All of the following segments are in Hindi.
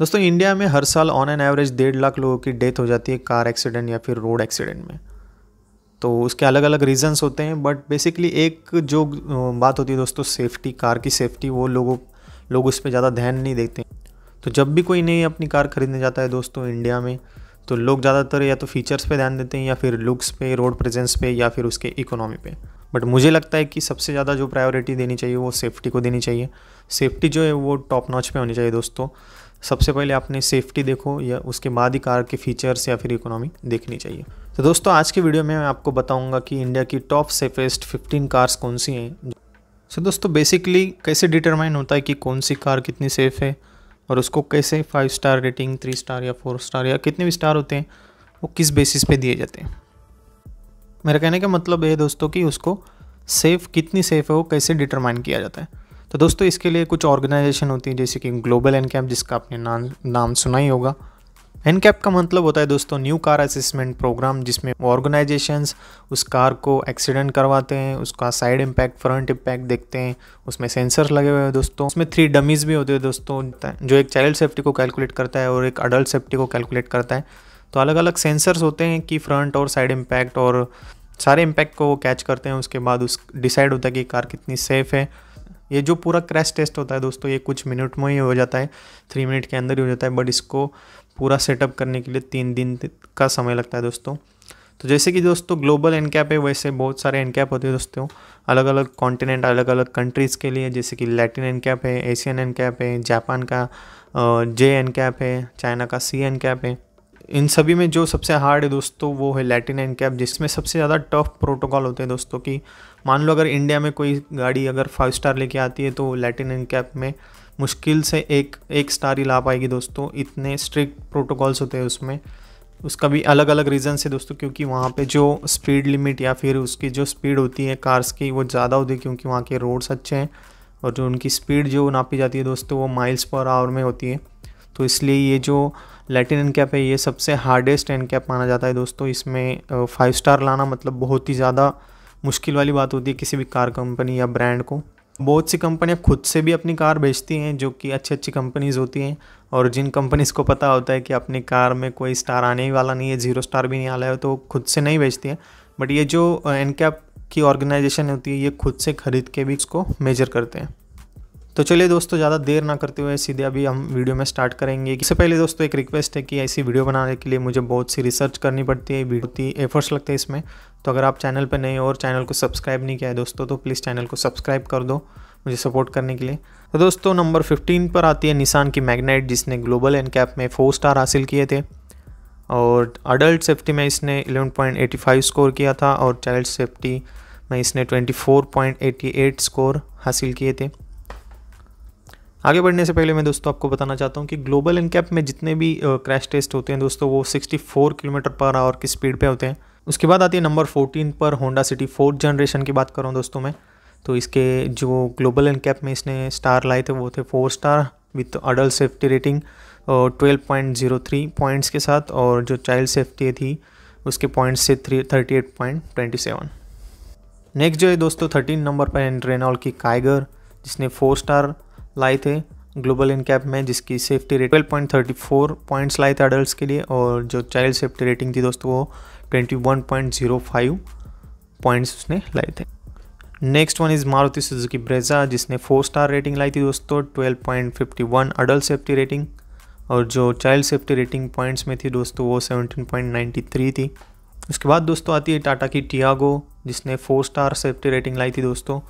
दोस्तों इंडिया में हर साल ऑन एन एवरेज डेढ़ लाख लोगों की डेथ हो जाती है कार एक्सीडेंट या फिर रोड एक्सीडेंट में तो उसके अलग अलग रीजंस होते हैं बट बेसिकली एक जो बात होती है दोस्तों सेफ्टी कार की सेफ्टी वो लोगों लोग उस पर ज़्यादा ध्यान नहीं देते तो जब भी कोई नई अपनी कार खरीदने जाता है दोस्तों इंडिया में तो लोग ज़्यादातर या तो फीचर्स पे ध्यान देते हैं या फिर लुक्स पे रोड प्रेजेंस पे या फिर उसके इकोनॉमी पे बट मुझे लगता है कि सबसे ज़्यादा जो प्रायोरिटी देनी चाहिए वो सेफ्टी को देनी चाहिए सेफ्टी जो है वो टॉप नॉच पे होनी चाहिए दोस्तों सबसे पहले आपने सेफ्टी देखो या उसके बाद ही कार के फीचर्स या फिर इकोनॉमी देखनी चाहिए तो दोस्तों आज के वीडियो में मैं आपको बताऊंगा कि इंडिया की टॉप सेफेस्ट 15 कार्स कौन सी हैं सो so, दोस्तों बेसिकली कैसे डिटरमाइन होता है कि कौन सी कार कितनी सेफ़ है और उसको कैसे five star rating three star या फोर स्टार या कितने भी स्टार होते हैं वो किस बेसिस पे दिए जाते हैं मेरा कहने का मतलब है दोस्तों कि उसको सेफ़ कितनी सेफ़ है वो कैसे डिटरमाइन किया जाता है तो दोस्तों इसके लिए कुछ ऑर्गेनाइजेशन होती है जैसे कि ग्लोबल एनकैप जिसका आपने नाम नाम सुना ही होगा एनकैप का मतलब होता है दोस्तों न्यू कार असेसमेंट प्रोग्राम जिसमें ऑर्गेनाइजेशंस उस कार को एक्सीडेंट करवाते हैं उसका साइड इम्पैक्ट फ्रंट इम्पैक्ट देखते हैं उसमें सेंसर लगे हुए हैं दोस्तों उसमें थ्री डमीज भी होते हैं दोस्तों जो एक चाइल्ड सेफ्टी को कैलकुलेट करता है और एक अडल्ट सेफ्टी को कैलकुलेट करता है तो अलग अलग सेंसर्स होते हैं कि फ्रंट और साइड इम्पैक्ट और सारे इम्पैक्ट को वो कैच करते हैं उसके बाद उस डिसाइड होता है कि कार कितनी सेफ़ है ये जो पूरा क्रैश टेस्ट होता है दोस्तों ये कुछ मिनट में ही हो जाता है थ्री मिनट के अंदर ही हो जाता है बट इसको पूरा सेटअप करने के लिए तीन दिन का समय लगता है दोस्तों तो जैसे कि दोस्तों ग्लोबल एन कैप है वैसे बहुत सारे एन कैप होते हैं दोस्तों अलग अलग कॉन्टिनेंट अलग अलग कंट्रीज़ के लिए जैसे कि लैटिन एन कैप है एशियन एन कैप है जापान का जे एन कैप है चाइना का सी एन कैप है इन सभी में जो सबसे हार्ड है दोस्तों वो है लैटिन एंड कैप जिसमें सबसे ज़्यादा टफ प्रोटोकॉल होते हैं दोस्तों कि मान लो अगर इंडिया में कोई गाड़ी अगर फाइव स्टार लेके आती है तो लैटिन एंड कैप में मुश्किल से एक एक स्टार ही ला पाएगी दोस्तों इतने स्ट्रिक्ट प्रोटोकॉल्स होते हैं उसमें उसका भी अलग अलग रीज़न है दोस्तों क्योंकि वहाँ पर जो स्पीड लिमिट या फिर उसकी जो स्पीड होती है कार्स की वो ज़्यादा होती है क्योंकि वहाँ के रोड्स अच्छे हैं और जो उनकी स्पीड जो नापी जाती है दोस्तों वो माइल्स पर आवर में होती है तो इसलिए ये जो लैटिन एन कैप है ये सबसे हार्डेस्ट एन कैप माना जाता है दोस्तों इसमें फाइव स्टार लाना मतलब बहुत ही ज़्यादा मुश्किल वाली बात होती है किसी भी कार कंपनी या ब्रांड को बहुत सी कंपनियां खुद से भी अपनी कार बेचती हैं जो कि अच्छी अच्छी कंपनीज़ होती हैं और जिन कंपनीज़ को पता होता है कि अपनी कार में कोई स्टार आने ही वाला नहीं है ज़ीरो स्टार भी नहीं आ रहा है तो खुद से नहीं बेचती हैं बट ये जो एन कैप की ऑर्गेनाइजेशन होती है ये खुद से ख़रीद के भी उसको मेजर करते हैं तो चलिए दोस्तों ज़्यादा देर ना करते हुए सीधे अभी हम वीडियो में स्टार्ट करेंगे इससे पहले दोस्तों एक रिक्वेस्ट है कि ऐसी वीडियो बनाने के लिए मुझे बहुत सी रिसर्च करनी पड़ती है बहुत ही एफर्ट्स लगते हैं इसमें तो अगर आप चैनल पर नए और चैनल को सब्सक्राइब नहीं किया है दोस्तों तो प्लीज़ चैनल को सब्सक्राइब कर दो मुझे सपोर्ट करने के लिए तो दोस्तों नंबर फिफ्टीन पर आती है निशान की मैगनाइट जिसने ग्लोबल एंड कैप में फोर स्टार हासिल किए थे और अडल्ट सेफ्टी में इसने 11.85 स्कोर किया था और चाइल्ड सेफ्टी में इसने 24.88 स्कोर हासिल किए थे आगे बढ़ने से पहले मैं दोस्तों आपको बताना चाहता हूँ कि ग्लोबल इनकैप में जितने भी क्रैश टेस्ट होते हैं दोस्तों वो 64 किलोमीटर पर आवर की स्पीड पे होते हैं उसके बाद आती है नंबर 14 पर होंडा सिटी फोर्थ जनरेशन की बात करूँ दोस्तों मैं तो इसके जो ग्लोबल इनकैप में इसने स्टार लाए थे वो थे four star with adult safety rating twelve point zero three points के साथ और जो चाइल्ड सेफ्टी थी उसके पॉइंट्स से three thirty eight point twenty seven next जो है दोस्तों थर्टीन नंबर पर रेनॉल की काइगर जिसने फोर स्टार लाए थे ग्लोबल इन कैप में जिसकी safety rate twelve point thirty four points लाए थे अडल्ट के लिए और जो चाइल्ड सेफ्टी रेटिंग थी दोस्तों वो twenty one point zero five points उसने लाए थे next one is Maruti Suzuki Brezza जिसने फोर स्टार रेटिंग लाई थी दोस्तों twelve point fifty one adult safety rating और जो चाइल्ड सेफ्टी रेटिंग पॉइंट्स में थी दोस्तों वो सेवनटीन पॉइंट नाइन्टी थ्री थी उसके बाद दोस्तों आती है टाटा की टियागो जिसने फोर स्टार सेफ्टी रेटिंग लाई थी दोस्तों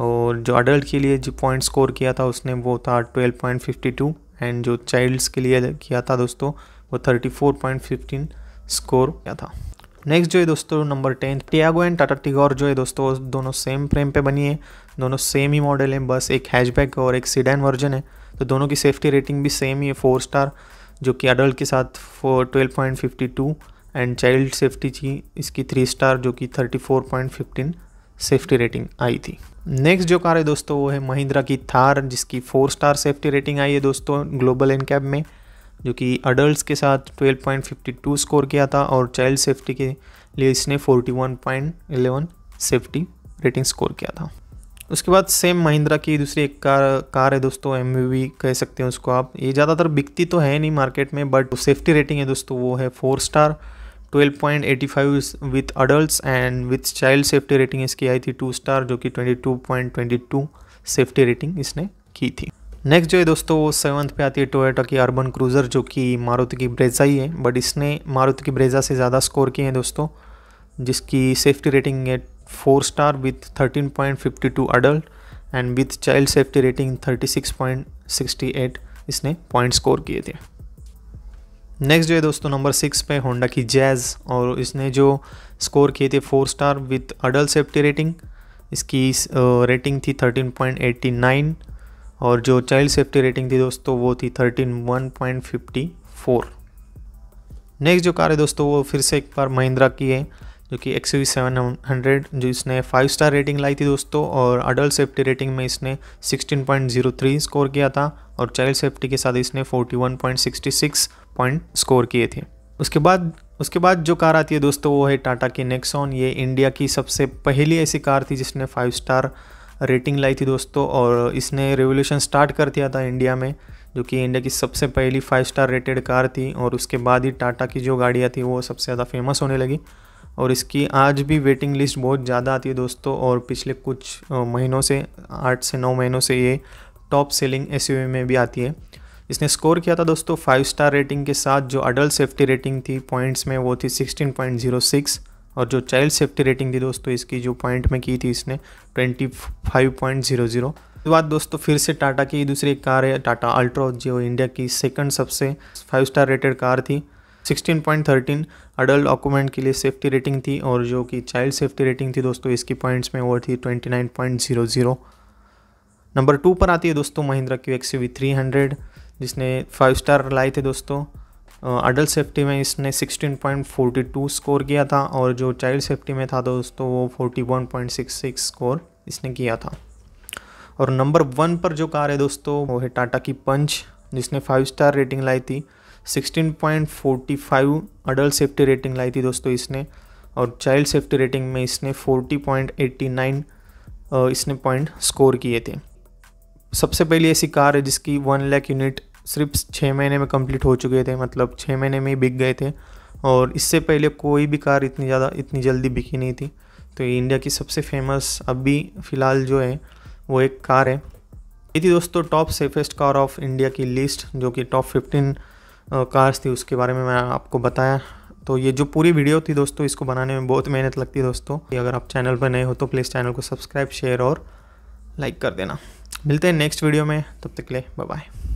और जो अडल्ट के लिए जो पॉइंट स्कोर किया था उसने वो था 12.52 एंड जो चाइल्ड्स के लिए किया था दोस्तों वो 34.15 स्कोर किया था नेक्स्ट जो है दोस्तों number ten Tiago and Tata Tigor जो है दोस्तों दोनों सेम फ्रेम पे बनी है दोनों सेम ही मॉडल है बस एक हैचबैक और एक सीडैन वर्जन है तो दोनों की सेफ्टी रेटिंग भी सेम ही है फोर स्टार जो कि अडल्ट के साथ four twelve point fifty two and child safety थी इसकी थ्री स्टार जो कि thirty four point fifteen safety rating आई थी नेक्स्ट जो कार है दोस्तों वो है महिंद्रा की थार जिसकी फोर स्टार सेफ्टी रेटिंग आई है दोस्तों ग्लोबल एन कैब में जो कि अडल्ट के साथ 12.52 स्कोर किया था और चाइल्ड सेफ्टी के लिए इसने 41.11 सेफ्टी रेटिंग स्कोर किया था उसके बाद सेम महिंद्रा की दूसरी एक कार कार है दोस्तों एम कह सकते हैं उसको आप ये ज़्यादातर बिकती तो है नहीं मार्केट में बट सेफ्टी रेटिंग है दोस्तों वो है four star 12.85 with adult and with child safety rating इसकी आई थी टू स्टार जो कि 22.22 सेफ्टी रेटिंग इसने की थी नेक्स्ट जो है दोस्तों वो सेवन्थ पे आती है टोयोटा की अर्बन क्रूज़र जो कि मारुति की ब्रेजा ही है बट इसने मारुति की ब्रेजा से ज़्यादा स्कोर किए हैं दोस्तों जिसकी सेफ्टी रेटिंग है four star with 13.52 adult and with child safety rating eight इसने पॉइंट स्कोर किए थे नेक्स्ट जो है दोस्तों नंबर सिक्स पे होंडा की जैज़ और इसने जो स्कोर किए थे four star with adult safety rating इसकी रेटिंग थी 13.89 और जो चाइल्ड सेफ्टी रेटिंग थी दोस्तों वो थी फोर नेक्स्ट जो कार है दोस्तों वो फिर से एक बार महिंद्रा की है जो कि एक्स वी सेवन हंड्रेड जो इसने फाइव स्टार रेटिंग लाई थी दोस्तों और अडल्ट सेफ्टी रेटिंग में इसने 16.03 स्कोर किया था और चाइल्ड सेफ्टी के साथ इसने 41.66 पॉइंट स्कोर किए थे उसके बाद उसके बाद जो कार आती है दोस्तों वो है टाटा की नेक्सॉन ये इंडिया की सबसे पहली ऐसी कार थी जिसने फाइव स्टार रेटिंग लाई थी दोस्तों और इसने रेवोल्यूशन स्टार्ट कर दिया था इंडिया में जो कि इंडिया की सबसे पहली फाइव स्टार रेटेड कार थी और उसके बाद ही टाटा की जो गाड़ियाँ थी वो सबसे ज़्यादा फेमस होने लगी और इसकी आज भी वेटिंग लिस्ट बहुत ज़्यादा आती है दोस्तों और पिछले कुछ महीनों से आठ से नौ महीनों से ये टॉप सेलिंग एस में भी आती है इसने स्कोर किया था दोस्तों फाइव स्टार रेटिंग के साथ जो अडल्ट सेफ्टी रेटिंग थी पॉइंट्स में वो थी 16.06 और जो चाइल्ड सेफ्टी रेटिंग थी दोस्तों इसकी जो पॉइंट में की थी इसने 25.00 उसके बाद दोस्तों फिर से टाटा की दूसरी एक कार है टाटा अल्ट्रा जो इंडिया की सेकंड सबसे फाइव स्टार रेटेड कार थी 16.13 अडल्ट डॉक्यूमेंट के लिए सेफ्टी रेटिंग थी और जो कि चाइल्ड सेफ्टी रेटिंग थी दोस्तों इसकी पॉइंट्स में वो थी जीरो नंबर टू पर आती है दोस्तों Mahindra Q X V three hundred जिसने फाइव स्टार लाए थे दोस्तों अडल्ट सेफ्टी में इसने 16.42 स्कोर किया था और जो चाइल्ड सेफ्टी में था दोस्तों वो 41.66 स्कोर इसने किया था और नंबर वन पर जो कार है दोस्तों वो है टाटा की पंच जिसने फाइव स्टार रेटिंग लाई थी 16.45 अडल्ट सेफ्टी रेटिंग लाई थी दोस्तों इसने और चाइल्ड सेफ्टी रेटिंग में इसने 40.89 इसने पॉइंट स्कोर किए थे सबसे पहली ऐसी कार है जिसकी वन लैख यूनिट सिर्फ छः महीने में कंप्लीट हो चुके थे मतलब छः महीने में ही बिक गए थे और इससे पहले कोई भी कार इतनी ज़्यादा इतनी जल्दी बिकी नहीं थी तो ये इंडिया की सबसे फेमस अभी फ़िलहाल जो है वो एक कार है ये थी दोस्तों top safest car of India की लिस्ट जो कि टॉप फिफ्टीन कार्स थी उसके बारे में मैं आपको बताया तो ये जो पूरी वीडियो थी दोस्तों इसको बनाने में बहुत मेहनत लगती है दोस्तों अगर आप चैनल पर नए हो तो प्लीज़ चैनल को सब्सक्राइब शेयर और लाइक कर देना मिलते हैं नेक्स्ट वीडियो में तब तक ले बाय